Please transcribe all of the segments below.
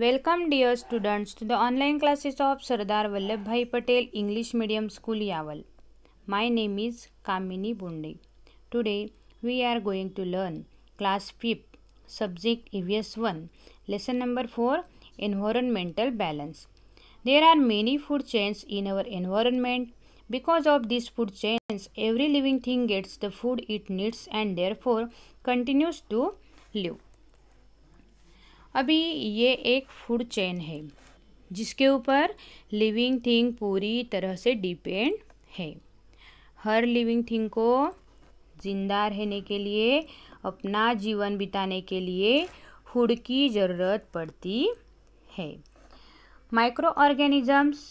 Welcome dear students to the online classes of Sardar Vallabhbhai Patel English Medium School Yaval. My name is Kamini Bunde. Today we are going to learn class 5 subject EVS 1 lesson number 4 environmental balance. There are many food chains in our environment. Because of these food chains every living thing gets the food it needs and therefore continues to live. अभी ये एक food chain है जिसके ऊपर living thing पूरी तरह से depend है हर लिविंग थिंग को जिंदा रहने के लिए अपना जीवन बिताने के लिए फूड की ज़रूरत पड़ती है micro organisms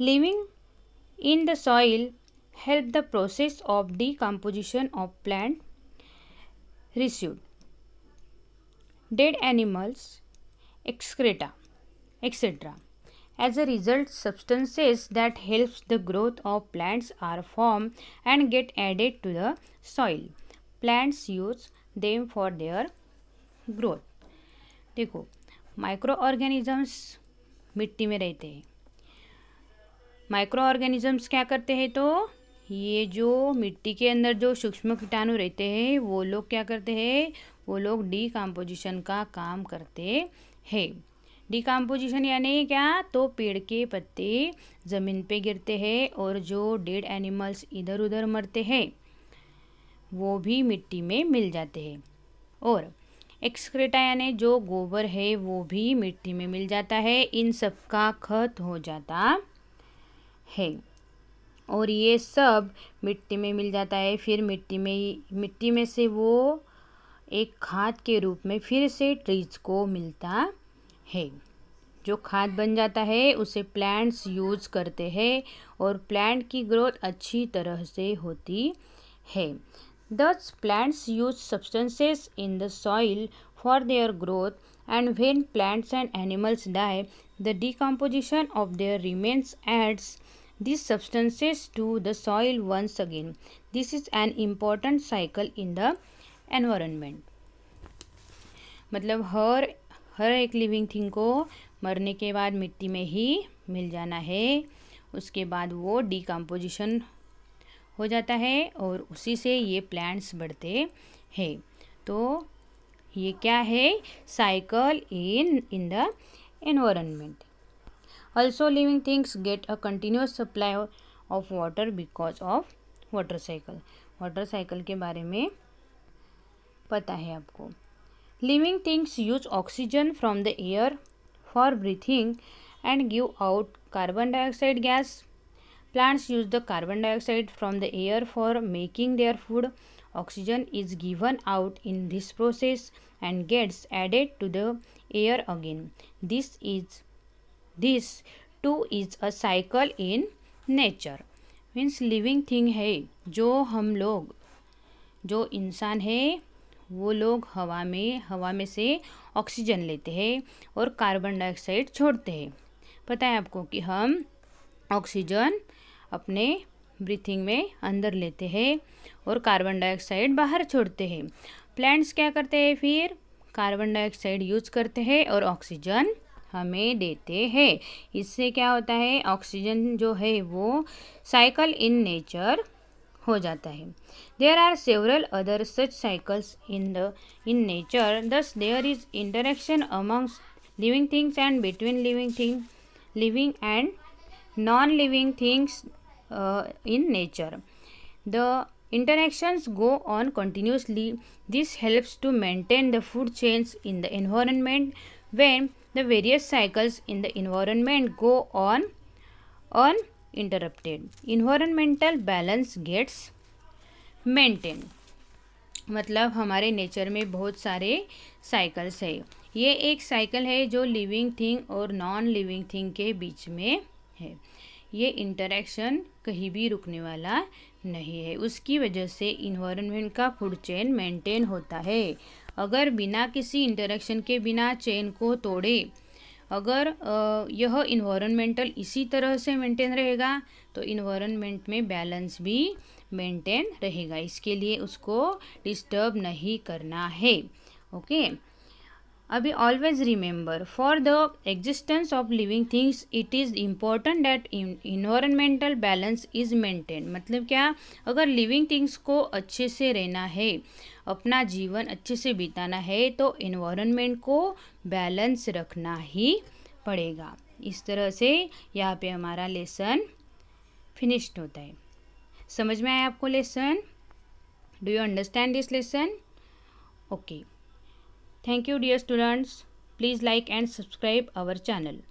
living in the soil the process of decomposition of plant residue dead animals, excreta, etc. As a result, substances that helps the growth of plants are formed and get added to the soil. Plants use them for their growth. देखो micro organisms मिट्टी में रहते हैं micro organisms क्या करते हैं तो ये जो मिट्टी के अंदर जो सूक्ष्म कीटाणु रहते हैं वो लोग क्या करते हैं वो लोग डिकम्पोजिशन का काम करते हैं डिकम्पोजिशन यानी क्या तो पेड़ के पत्ते ज़मीन पे गिरते हैं और जो डेड एनिमल्स इधर उधर मरते हैं वो भी मिट्टी में मिल जाते हैं और एक्सक्रेटा यानी जो गोबर है वो भी मिट्टी में मिल जाता है इन सब का खत हो जाता है और ये सब मिट्टी में मिल जाता है फिर मिट्टी में मिट्टी में से वो एक खाद के रूप में फिर से ट्रीज को मिलता है जो खाद बन जाता है उसे प्लांट्स यूज करते हैं और प्लांट की ग्रोथ अच्छी तरह से होती है thus plants use substances in the soil for their growth and when plants and animals die the decomposition of their remains adds this substances to the soil once again this is an important cycle in the environment मतलब हर हर एक living thing को मरने के बाद मिट्टी में ही मिल जाना है उसके बाद वो डिकम्पोजिशन हो जाता है और उसी से ये प्लांट्स बढ़ते हैं तो ये क्या है cycle in in the environment also living things get a continuous supply of water because of water cycle water cycle के बारे में पता है आपको living things use oxygen from the air for breathing and give out carbon dioxide gas plants use the carbon dioxide from the air for making their food oxygen is given out in this process and gets added to the air again this is this too is a cycle in nature means living thing है जो हम लोग जो इंसान है वो लोग हवा में हवा में से ऑक्सीजन लेते हैं और कार्बन डाइऑक्साइड छोड़ते हैं पता है आपको कि हम ऑक्सीजन अपने ब्रीथिंग में अंदर लेते हैं और कार्बन डाइऑक्साइड बाहर छोड़ते हैं प्लांट्स क्या करते हैं फिर कार्बन डाइऑक्साइड यूज करते हैं और ऑक्सीजन हमें देते हैं इससे क्या होता है ऑक्सीजन जो है वो साइकिल इन नेचर हो जाता है other are several other such cycles in the in nature thus there is interaction amongst living things and between living thing living and non living things in nature the interactions go on continuously this helps to maintain the food chains in the environment when the various cycles in the environment go on on interrupted environmental balance gets maintain मतलब हमारे nature में बहुत सारे cycles है ये एक cycle है जो लिविंग थिंग और नॉन लिविंग थिंग के बीच में है ये इंटरेक्शन कहीं भी रुकने वाला नहीं है उसकी वजह से इन्वायरमेंट का फूड चेन मेंटेन होता है अगर बिना किसी इंटरेक्शन के बिना चेन को तोड़े अगर यह इन्वायरमेंटल इसी तरह से मेंटेन रहेगा तो इन्वायरमेंट में बैलेंस भी मेंटेन रहेगा इसके लिए उसको डिस्टर्ब नहीं करना है ओके अभी always remember for the existence of living things it is important that environmental balance is maintain मतलब क्या अगर लिविंग थिंग्स को अच्छे से रहना है अपना जीवन अच्छे से बिताना है तो इन्वायरमेंट को बैलेंस रखना ही पड़ेगा इस तरह से यहाँ पे हमारा लेसन फिनिश्ड होता है समझ में आया आपको lesson do you understand this lesson okay thank you dear students please like and subscribe our channel